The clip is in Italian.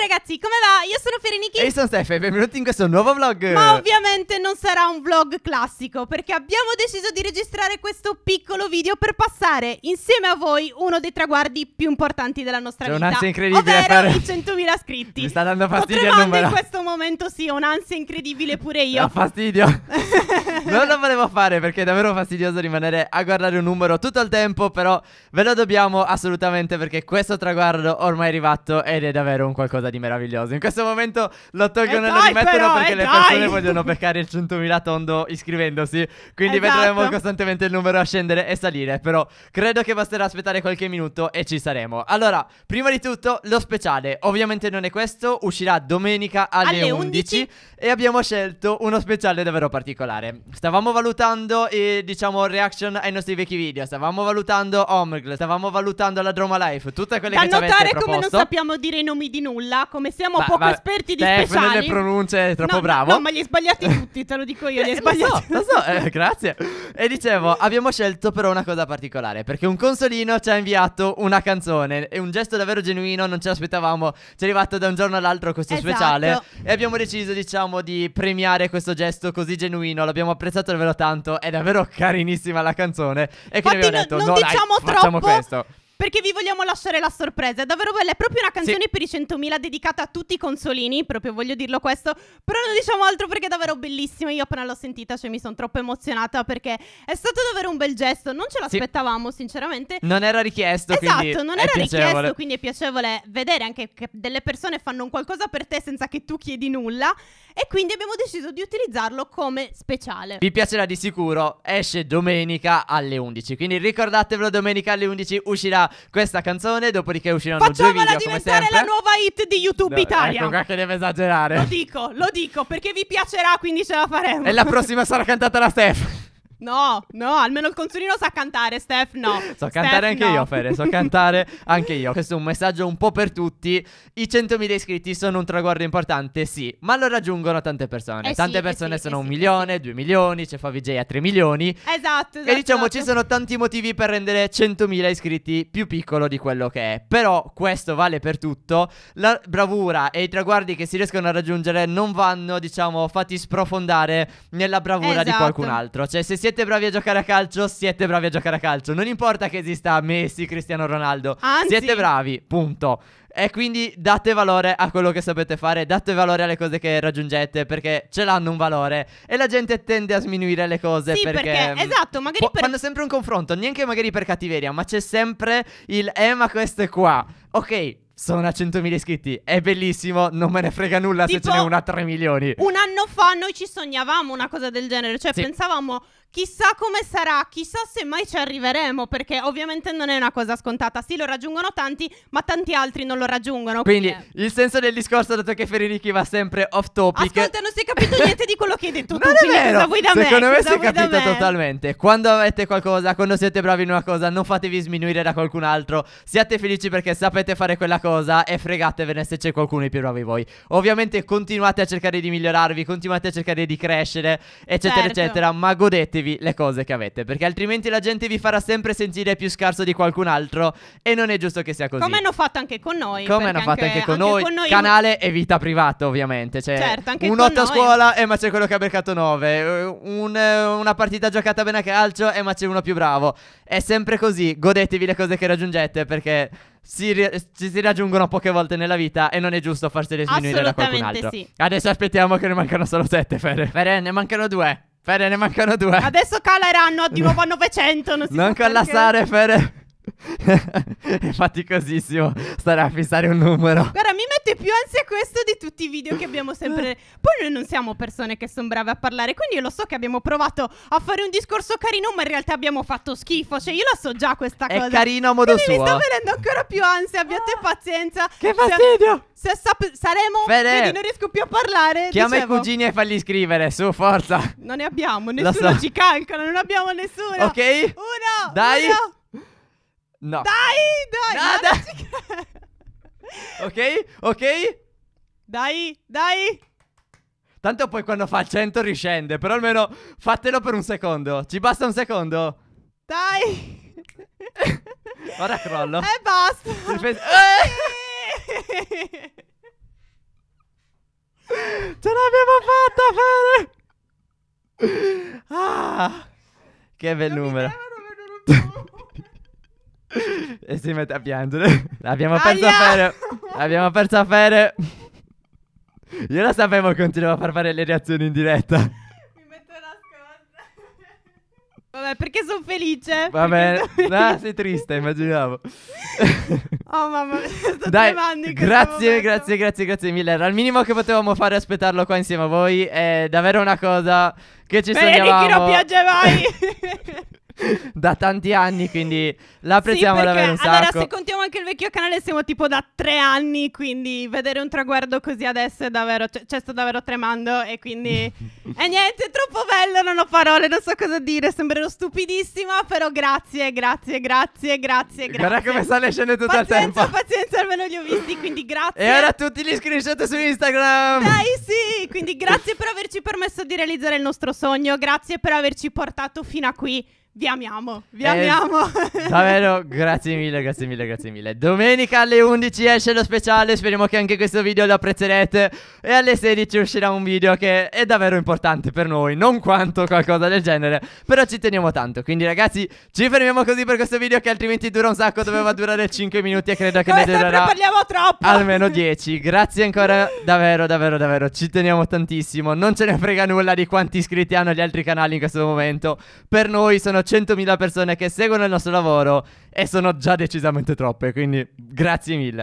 ragazzi, come va? Io sono Fereniki E io sono Steph e benvenuti in questo nuovo vlog Ma ovviamente non sarà un vlog classico Perché abbiamo deciso di registrare questo piccolo video Per passare insieme a voi uno dei traguardi più importanti della nostra C'è vita un'ansia incredibile Ovvero fare... i 100.000 iscritti Mi sta dando fastidio Sto tremando in questo momento, sì, ho un'ansia incredibile pure io Ho fastidio Non lo volevo fare perché è davvero fastidioso rimanere a guardare un numero tutto il tempo Però ve lo dobbiamo assolutamente perché questo traguardo ormai è arrivato ed è davvero un qualcosa di di meraviglioso. In questo momento lo l'ottogone eh lo rimettono però, perché eh le persone vogliono beccare il 100.000 tondo iscrivendosi. Quindi esatto. vedremo costantemente il numero a scendere e salire. Però credo che basterà aspettare qualche minuto e ci saremo. Allora, prima di tutto lo speciale. Ovviamente non è questo, uscirà domenica alle, alle 11, 11 e abbiamo scelto uno speciale davvero particolare. Stavamo valutando e eh, diciamo reaction ai nostri vecchi video, stavamo valutando Omgl, stavamo valutando la Droma Life, tutte quelle da che ci avete proposto. Da notare come non sappiamo dire i nomi di nulla come siamo va, poco va, esperti di Steph speciali Le pronunce è troppo no, bravo. No, ma li hai sbagliati tutti, te lo dico io, li hai eh, sbagliati. Lo so, lo so eh, grazie. E dicevo, abbiamo scelto però una cosa particolare, perché un consolino ci ha inviato una canzone e un gesto davvero genuino, non ce l'aspettavamo, ci è arrivato da un giorno all'altro questo esatto. speciale e abbiamo deciso, diciamo, di premiare questo gesto così genuino, l'abbiamo apprezzato davvero tanto, è davvero carinissima la canzone e quindi abbiamo detto no, dai, diciamo troppo... facciamo questo perché vi vogliamo lasciare la sorpresa. È davvero bella, è proprio una canzone sì. per i 100.000 dedicata a tutti i consolini, proprio voglio dirlo questo, però non diciamo altro perché è davvero bellissima. Io appena l'ho sentita cioè, mi sono troppo emozionata perché è stato davvero un bel gesto, non ce l'aspettavamo sì. sinceramente. Non era richiesto. Esatto, non era piacevole. richiesto, quindi è piacevole vedere anche che delle persone fanno un qualcosa per te senza che tu chiedi nulla e quindi abbiamo deciso di utilizzarlo come speciale. Vi piacerà di sicuro, esce domenica alle 11, quindi ricordatevelo domenica alle 11 uscirà questa canzone. Dopodiché usciranno Facciamola due video come sempre. Facciamola diventare la nuova hit di YouTube no, ecco, Italia. Ecco qua che deve esagerare. Lo dico, lo dico perché vi piacerà, quindi ce la faremo. E la prossima sarà cantata da Stefano. No, no, almeno il consolino sa cantare, Steph no. So Steph, cantare anche no. io, Fere, so cantare anche io. Questo è un messaggio un po' per tutti. I 100.000 iscritti sono un traguardo importante, sì, ma lo raggiungono tante persone. Eh tante sì, eh persone eh sì, sono eh un sì, milione, eh due milioni, c'è Favij a tre milioni. Esatto, esatto. E diciamo esatto. ci sono tanti motivi per rendere 100.000 iscritti più piccolo di quello che è. Però questo vale per tutto. La bravura e i traguardi che si riescono a raggiungere non vanno, diciamo, fatti sprofondare nella bravura esatto. di qualcun altro. Cioè, se siete siete bravi a giocare a calcio, siete bravi a giocare a calcio. Non importa che esista Messi, Cristiano Ronaldo. Anzi. Siete bravi, punto. E quindi date valore a quello che sapete fare, date valore alle cose che raggiungete perché ce l'hanno un valore e la gente tende a sminuire le cose sì, perché, perché mm, esatto, magari po- per... fanno sempre un confronto, neanche magari per cattiveria, ma c'è sempre il eh ma questo è qua. Ok, sono a 100.000 iscritti, è bellissimo, non me ne frega nulla tipo, se ce n'è una a 3 milioni. Un anno fa noi ci sognavamo una cosa del genere, cioè sì. pensavamo chissà come sarà, chissà se mai ci arriveremo, perché ovviamente non è una cosa scontata. Sì, lo raggiungono tanti, ma tanti altri non lo raggiungono. Quindi, quindi il senso del discorso, dato che Federici va sempre off topic. Ascolta, non si è capito niente di quello che hai detto. non tu, è vero. Me, Secondo me si è capito totalmente. Quando avete qualcosa, quando siete bravi in una cosa, non fatevi sminuire da qualcun altro. Siate felici perché sapete fare quella cosa cosa e fregatevene se c'è qualcuno di più bravo di voi. Ovviamente continuate a cercare di migliorarvi, continuate a cercare di crescere, eccetera, certo. eccetera, ma godetevi le cose che avete, perché altrimenti la gente vi farà sempre sentire più scarso di qualcun altro e non è giusto che sia così. Come hanno fatto anche con noi. Come hanno fatto anche, anche con, noi, con, noi, canale e vita privata ovviamente. Cioè, certo, anche un 8 a scuola, eh, ma c'è quello che ha beccato 9, un, una partita giocata bene a calcio, eh, ma c'è uno più bravo. È sempre così, godetevi le cose che raggiungete perché si ci si raggiungono poche volte nella vita e non è giusto farsi sminuire da qualcun altro. Sì. Adesso aspettiamo che ne mancano solo sette, Fede. Fede, ne mancano due. Fede, ne mancano due. Adesso caleranno di nuovo a 900. Non, si non collassare, perché... Fede. è faticosissimo stare a fissare un numero. Guarda, mi metto più ansia questo di tutti i video che abbiamo sempre. Eh. Poi noi non siamo persone che sono brave a parlare, quindi io lo so che abbiamo provato a fare un discorso carino, ma in realtà abbiamo fatto schifo. Cioè, io lo so già questa È cosa. È carino a modo quindi suo. Mi sta venendo ancora più ansia, abbiate ah, pazienza. Che fastidio! Se, se sap- saremo, Fede. vedi, non riesco più a parlare. Chiama dicevo. i cugini e fagli scrivere, su, forza. Non ne abbiamo, nessuno so. ci calcola, non abbiamo nessuno. Ok? Uno! Dai! Uno. No. Dai, dai, no, dai ok? Ok? Dai, dai. Tanto poi quando fa il 100 riscende, però almeno fatelo per un secondo. Ci basta un secondo. Dai. Ora crollo. E eh, basta. Eh. Ce l'abbiamo fatta a Ah. Che bel non numero e si mette a piangere. L'abbiamo persa a fare. L'abbiamo persa a fare. Io lo sapevo che continuava a far fare le reazioni in diretta. Mi metto la scorta. Vabbè, perché sono felice. Va bene. No, sei triste, immaginavo. Oh mamma mia, sto Dai, grazie, grazie, grazie, grazie, grazie mille. Era il minimo che potevamo fare aspettarlo qua insieme a voi. È davvero una cosa che ci Bene, sogniamo. chi non piange mai. da tanti anni, quindi la apprezziamo sì, davvero un sacco. Allora, se contiamo anche il vecchio canale, siamo tipo da tre anni, quindi vedere un traguardo così adesso è davvero, cioè, cioè sto davvero tremando e quindi... e niente, è troppo bello, non ho parole, non so cosa dire, sembrerò stupidissima, però grazie, grazie, grazie, grazie, grazie. Guarda come sta le tutto pazienza, il tempo. Pazienza, almeno li ho visti, quindi grazie. E ora tutti gli screenshot su Instagram. Dai, sì, quindi grazie per averci permesso di realizzare il nostro sogno, grazie per averci portato fino a qui. Vi amiamo, vi eh, amiamo. Davvero, grazie mille, grazie mille, grazie mille. Domenica alle 11 esce lo speciale, speriamo che anche questo video lo apprezzerete. E alle 16 uscirà un video che è davvero importante per noi, non quanto qualcosa del genere, però ci teniamo tanto. Quindi ragazzi, ci fermiamo così per questo video che altrimenti dura un sacco, doveva durare 5 minuti e credo che Come ne durerà... parliamo troppo. Almeno 10. Grazie ancora, davvero, davvero, davvero. Ci teniamo tantissimo. Non ce ne frega nulla di quanti iscritti hanno gli altri canali in questo momento. Per noi sono 100.000 persone che seguono il nostro lavoro e sono già decisamente troppe, quindi grazie mille.